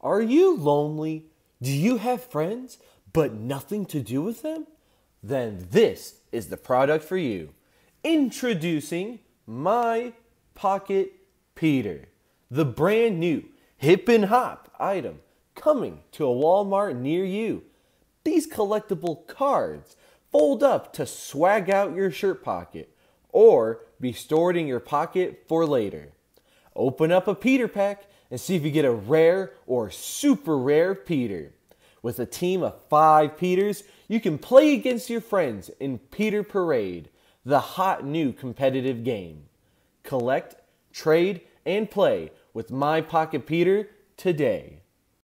Are you lonely? Do you have friends, but nothing to do with them? Then this is the product for you. Introducing My Pocket Peter, the brand new hip and hop item coming to a Walmart near you. These collectible cards fold up to swag out your shirt pocket or be stored in your pocket for later. Open up a Peter pack and see if you get a rare or super rare Peter. With a team of five Peters, you can play against your friends in Peter Parade, the hot new competitive game. Collect, trade, and play with My Pocket Peter today.